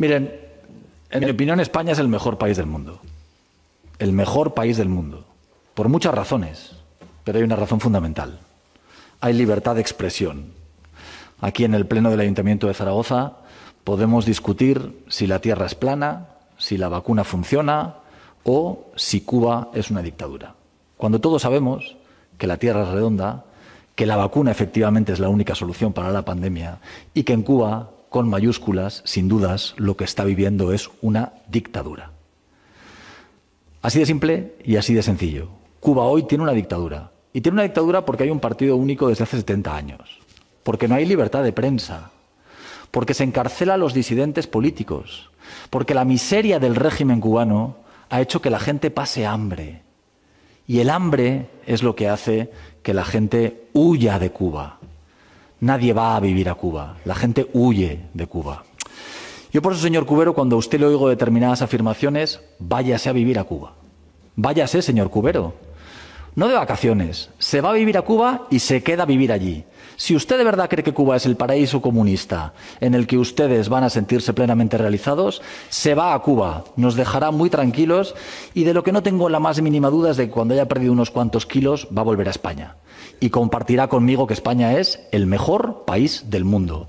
Miren, en mi opinión España es el mejor país del mundo. El mejor país del mundo. Por muchas razones, pero hay una razón fundamental. Hay libertad de expresión. Aquí en el Pleno del Ayuntamiento de Zaragoza podemos discutir si la Tierra es plana, si la vacuna funciona o si Cuba es una dictadura. Cuando todos sabemos que la Tierra es redonda, que la vacuna efectivamente es la única solución para la pandemia y que en Cuba con mayúsculas, sin dudas, lo que está viviendo es una dictadura. Así de simple y así de sencillo. Cuba hoy tiene una dictadura. Y tiene una dictadura porque hay un partido único desde hace 70 años. Porque no hay libertad de prensa. Porque se encarcela a los disidentes políticos. Porque la miseria del régimen cubano ha hecho que la gente pase hambre. Y el hambre es lo que hace que la gente huya de Cuba. Nadie va a vivir a Cuba. La gente huye de Cuba. Yo por eso, señor Cubero, cuando a usted le oigo determinadas afirmaciones, váyase a vivir a Cuba. Váyase, señor Cubero no de vacaciones. Se va a vivir a Cuba y se queda a vivir allí. Si usted de verdad cree que Cuba es el paraíso comunista en el que ustedes van a sentirse plenamente realizados, se va a Cuba, nos dejará muy tranquilos y de lo que no tengo la más mínima duda es de que cuando haya perdido unos cuantos kilos va a volver a España y compartirá conmigo que España es el mejor país del mundo.